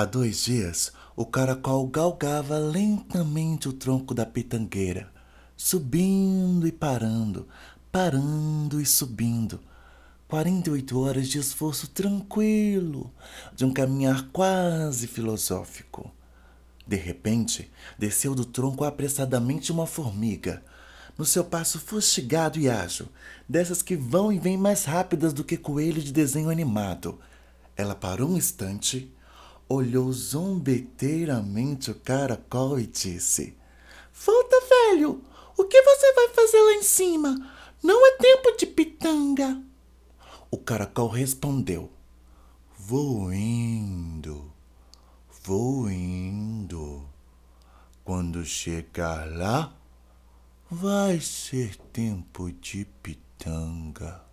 Há dois dias, o caracol galgava lentamente o tronco da pitangueira, subindo e parando, parando e subindo. 48 horas de esforço tranquilo, de um caminhar quase filosófico. De repente, desceu do tronco apressadamente uma formiga, no seu passo fustigado e ágil, dessas que vão e vêm mais rápidas do que coelho de desenho animado. Ela parou um instante olhou zombeteiramente o caracol e disse: Volta, velho! O que você vai fazer lá em cima? Não é tempo de pitanga. O caracol respondeu: Vou indo, vou indo. Quando chegar lá, vai ser tempo de pitanga.